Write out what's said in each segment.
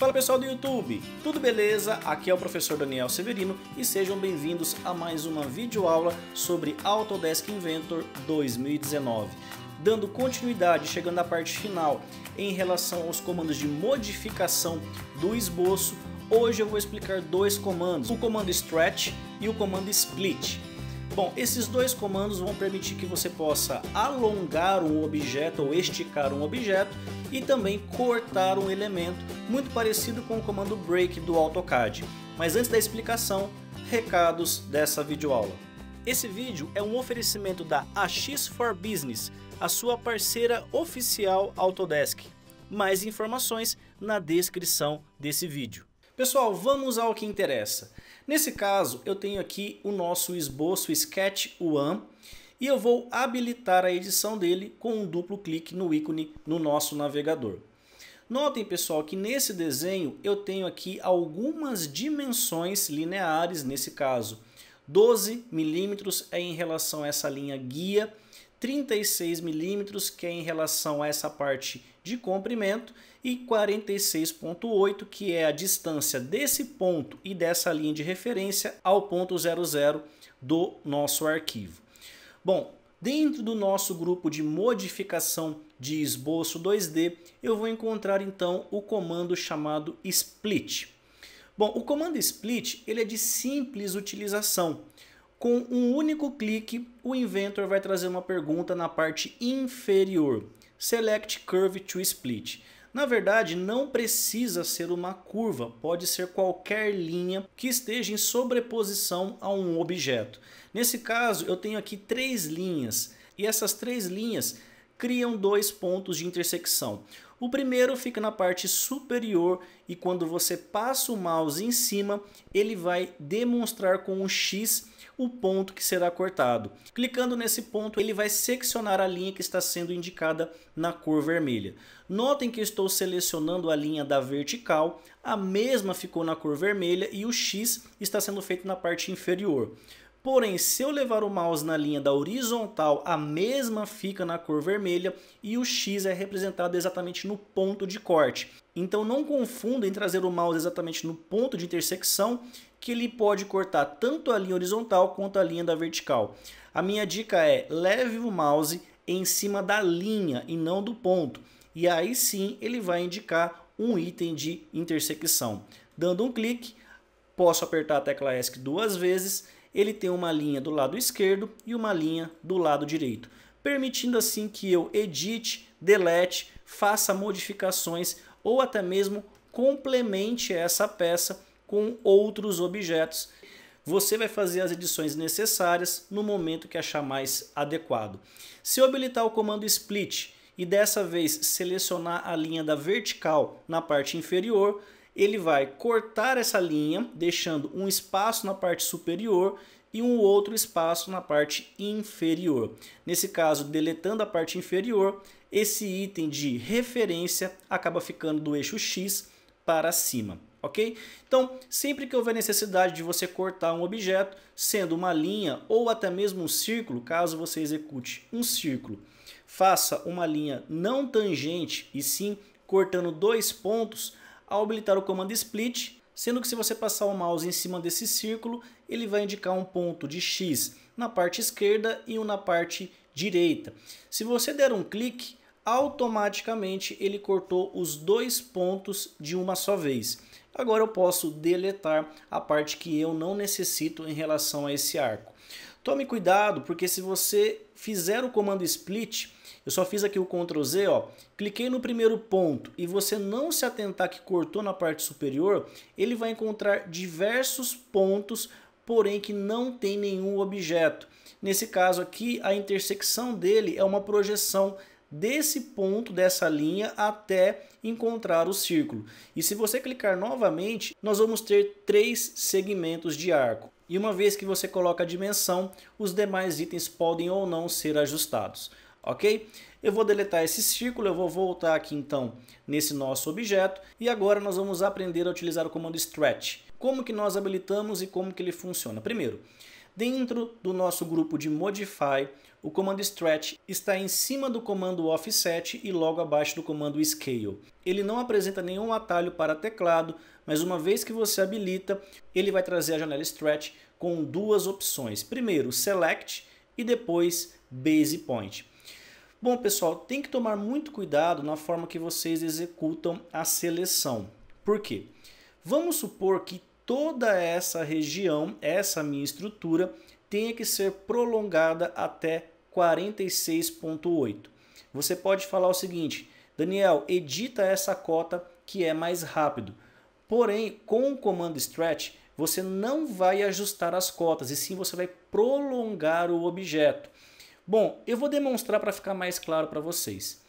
Fala pessoal do YouTube, tudo beleza? Aqui é o professor Daniel Severino e sejam bem-vindos a mais uma videoaula sobre Autodesk Inventor 2019. Dando continuidade, chegando à parte final em relação aos comandos de modificação do esboço, hoje eu vou explicar dois comandos, o comando Stretch e o comando Split. Bom, esses dois comandos vão permitir que você possa alongar um objeto ou esticar um objeto e também cortar um elemento, muito parecido com o comando break do AutoCAD. Mas antes da explicação, recados dessa videoaula. Esse vídeo é um oferecimento da AX for Business, a sua parceira oficial Autodesk. Mais informações na descrição desse vídeo. Pessoal, vamos ao que interessa. Nesse caso, eu tenho aqui o nosso esboço Sketch One e eu vou habilitar a edição dele com um duplo clique no ícone no nosso navegador. Notem, pessoal, que nesse desenho eu tenho aqui algumas dimensões lineares, nesse caso, 12 milímetros é em relação a essa linha guia, 36 milímetros, que é em relação a essa parte de comprimento, e 46.8, que é a distância desse ponto e dessa linha de referência ao ponto 00 do nosso arquivo. Bom, dentro do nosso grupo de modificação de esboço 2D, eu vou encontrar então o comando chamado split. Bom, o comando split ele é de simples utilização. Com um único clique, o Inventor vai trazer uma pergunta na parte inferior. Select Curve to Split. Na verdade, não precisa ser uma curva, pode ser qualquer linha que esteja em sobreposição a um objeto. Nesse caso, eu tenho aqui três linhas e essas três linhas criam dois pontos de intersecção. O primeiro fica na parte superior e quando você passa o mouse em cima, ele vai demonstrar com um X o ponto que será cortado. Clicando nesse ponto, ele vai seccionar a linha que está sendo indicada na cor vermelha. Notem que estou selecionando a linha da vertical, a mesma ficou na cor vermelha e o X está sendo feito na parte inferior. Porém, se eu levar o mouse na linha da horizontal, a mesma fica na cor vermelha e o X é representado exatamente no ponto de corte. Então não confunda em trazer o mouse exatamente no ponto de intersecção, que ele pode cortar tanto a linha horizontal quanto a linha da vertical. A minha dica é, leve o mouse em cima da linha e não do ponto. E aí sim ele vai indicar um item de intersecção. Dando um clique, posso apertar a tecla ESC duas vezes ele tem uma linha do lado esquerdo e uma linha do lado direito, permitindo assim que eu edite, delete, faça modificações ou até mesmo complemente essa peça com outros objetos. Você vai fazer as edições necessárias no momento que achar mais adequado. Se eu habilitar o comando split e dessa vez selecionar a linha da vertical na parte inferior, ele vai cortar essa linha, deixando um espaço na parte superior e um outro espaço na parte inferior. Nesse caso, deletando a parte inferior, esse item de referência acaba ficando do eixo X para cima, ok? Então, sempre que houver necessidade de você cortar um objeto, sendo uma linha ou até mesmo um círculo, caso você execute um círculo, faça uma linha não tangente e sim cortando dois pontos, ao habilitar o comando split, sendo que se você passar o mouse em cima desse círculo, ele vai indicar um ponto de X na parte esquerda e um na parte direita. Se você der um clique, automaticamente ele cortou os dois pontos de uma só vez. Agora eu posso deletar a parte que eu não necessito em relação a esse arco. Tome cuidado, porque se você fizer o comando split, eu só fiz aqui o Ctrl Z, ó, cliquei no primeiro ponto e você não se atentar que cortou na parte superior, ele vai encontrar diversos pontos, porém que não tem nenhum objeto. Nesse caso aqui, a intersecção dele é uma projeção desse ponto dessa linha até encontrar o círculo. E se você clicar novamente, nós vamos ter três segmentos de arco. E uma vez que você coloca a dimensão, os demais itens podem ou não ser ajustados, ok? Eu vou deletar esse círculo, eu vou voltar aqui então nesse nosso objeto e agora nós vamos aprender a utilizar o comando stretch. Como que nós habilitamos e como que ele funciona? Primeiro, dentro do nosso grupo de Modify, o comando stretch está em cima do comando offset e logo abaixo do comando scale. Ele não apresenta nenhum atalho para teclado, mas uma vez que você habilita, ele vai trazer a janela stretch com duas opções. Primeiro, select e depois base point. Bom, pessoal, tem que tomar muito cuidado na forma que vocês executam a seleção. Por quê? Vamos supor que toda essa região, essa minha estrutura, tenha que ser prolongada até 46,8. Você pode falar o seguinte, Daniel, edita essa cota que é mais rápido. Porém, com o comando stretch, você não vai ajustar as cotas, e sim você vai prolongar o objeto. Bom, eu vou demonstrar para ficar mais claro para vocês.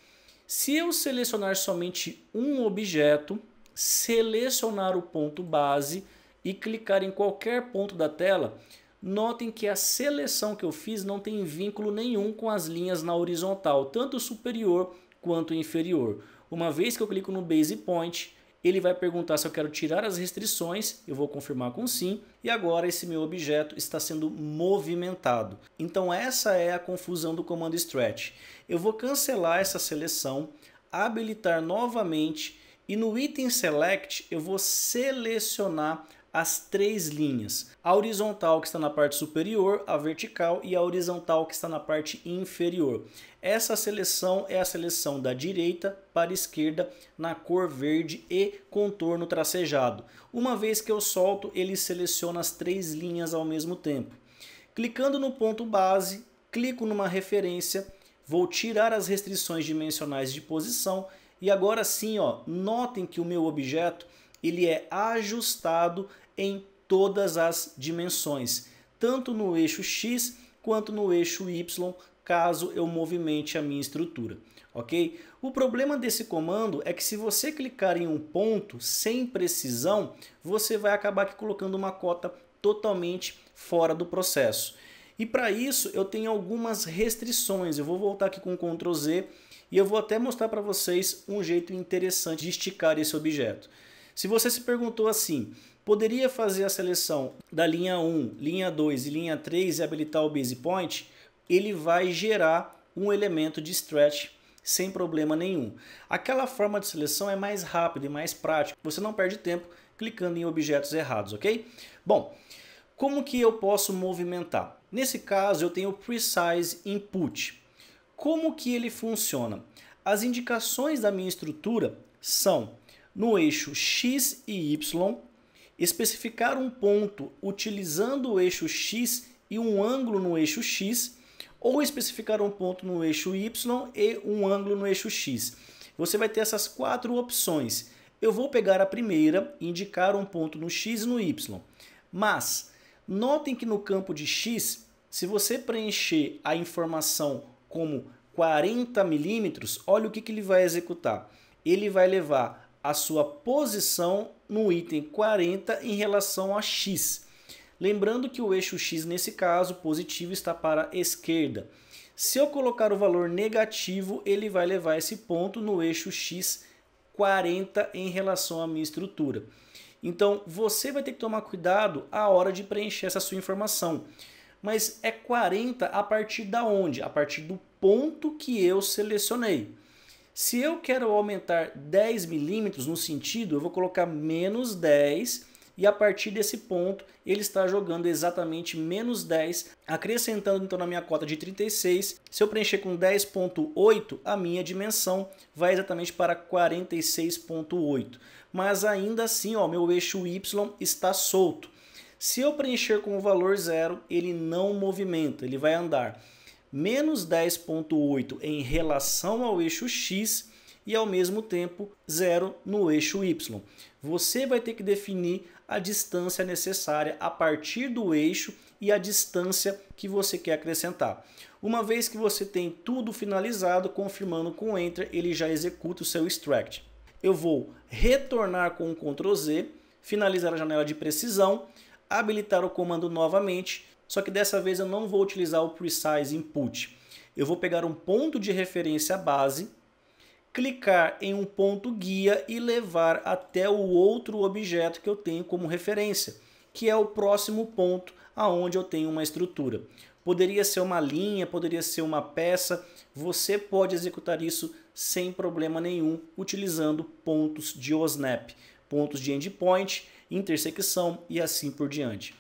Se eu selecionar somente um objeto, selecionar o ponto base e clicar em qualquer ponto da tela, Notem que a seleção que eu fiz não tem vínculo nenhum com as linhas na horizontal, tanto superior quanto inferior. Uma vez que eu clico no Base Point, ele vai perguntar se eu quero tirar as restrições, eu vou confirmar com sim, e agora esse meu objeto está sendo movimentado. Então essa é a confusão do comando stretch. Eu vou cancelar essa seleção, habilitar novamente e no item select eu vou selecionar as três linhas: a horizontal que está na parte superior, a vertical e a horizontal que está na parte inferior. Essa seleção é a seleção da direita para esquerda na cor verde e contorno tracejado. Uma vez que eu solto, ele seleciona as três linhas ao mesmo tempo. Clicando no ponto base, clico numa referência, vou tirar as restrições dimensionais de posição e agora sim, ó, notem que o meu objeto ele é ajustado em todas as dimensões, tanto no eixo X quanto no eixo Y, caso eu movimente a minha estrutura, ok? O problema desse comando é que se você clicar em um ponto sem precisão, você vai acabar aqui colocando uma cota totalmente fora do processo. E para isso eu tenho algumas restrições, eu vou voltar aqui com Ctrl Z e eu vou até mostrar para vocês um jeito interessante de esticar esse objeto. Se você se perguntou assim, poderia fazer a seleção da linha 1, linha 2 e linha 3 e habilitar o base point, ele vai gerar um elemento de stretch sem problema nenhum. Aquela forma de seleção é mais rápida e mais prática, você não perde tempo clicando em objetos errados, ok? Bom, como que eu posso movimentar? Nesse caso eu tenho Precise Input. Como que ele funciona? As indicações da minha estrutura são no eixo X e Y, especificar um ponto utilizando o eixo X e um ângulo no eixo X, ou especificar um ponto no eixo Y e um ângulo no eixo X. Você vai ter essas quatro opções. Eu vou pegar a primeira indicar um ponto no X e no Y. Mas, notem que no campo de X, se você preencher a informação como 40 milímetros, olha o que, que ele vai executar. Ele vai levar a sua posição no item 40 em relação a X. Lembrando que o eixo X, nesse caso, positivo, está para a esquerda. Se eu colocar o valor negativo, ele vai levar esse ponto no eixo X 40 em relação à minha estrutura. Então, você vai ter que tomar cuidado a hora de preencher essa sua informação. Mas é 40 a partir da onde? A partir do ponto que eu selecionei. Se eu quero aumentar 10 milímetros no sentido, eu vou colocar menos 10 e a partir desse ponto ele está jogando exatamente menos 10, acrescentando então na minha cota de 36. Se eu preencher com 10.8, a minha dimensão vai exatamente para 46.8. Mas ainda assim, ó, meu eixo Y está solto. Se eu preencher com o valor zero, ele não movimenta, ele vai andar menos 10,8 em relação ao eixo X e ao mesmo tempo zero no eixo y. Você vai ter que definir a distância necessária a partir do eixo e a distância que você quer acrescentar. Uma vez que você tem tudo finalizado, confirmando com Enter, ele já executa o seu extract. Eu vou retornar com o Ctrl Z, finalizar a janela de precisão, habilitar o comando novamente só que dessa vez eu não vou utilizar o Precise Input. Eu vou pegar um ponto de referência base, clicar em um ponto guia e levar até o outro objeto que eu tenho como referência, que é o próximo ponto aonde eu tenho uma estrutura. Poderia ser uma linha, poderia ser uma peça, você pode executar isso sem problema nenhum utilizando pontos de OSNAP, pontos de endpoint, intersecção e assim por diante.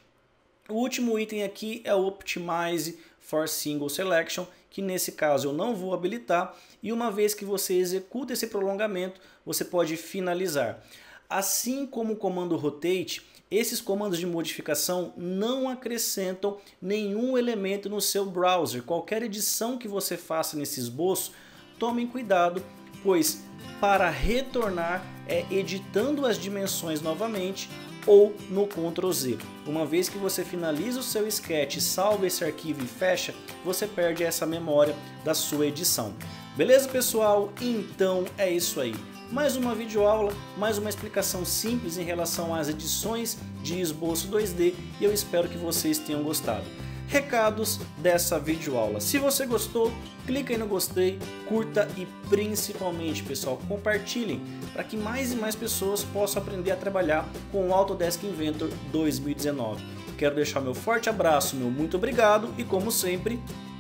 O último item aqui é o Optimize for Single Selection, que nesse caso eu não vou habilitar, e uma vez que você executa esse prolongamento, você pode finalizar. Assim como o comando rotate, esses comandos de modificação não acrescentam nenhum elemento no seu browser. Qualquer edição que você faça nesse esboço, tomem cuidado, pois para retornar é editando as dimensões novamente ou no Ctrl Z. Uma vez que você finaliza o seu sketch, salva esse arquivo e fecha, você perde essa memória da sua edição. Beleza pessoal? Então é isso aí. Mais uma videoaula, mais uma explicação simples em relação às edições de esboço 2D e eu espero que vocês tenham gostado recados dessa videoaula. Se você gostou, clica aí no gostei, curta e principalmente, pessoal, compartilhem para que mais e mais pessoas possam aprender a trabalhar com o Autodesk Inventor 2019. Quero deixar meu forte abraço, meu muito obrigado e como sempre,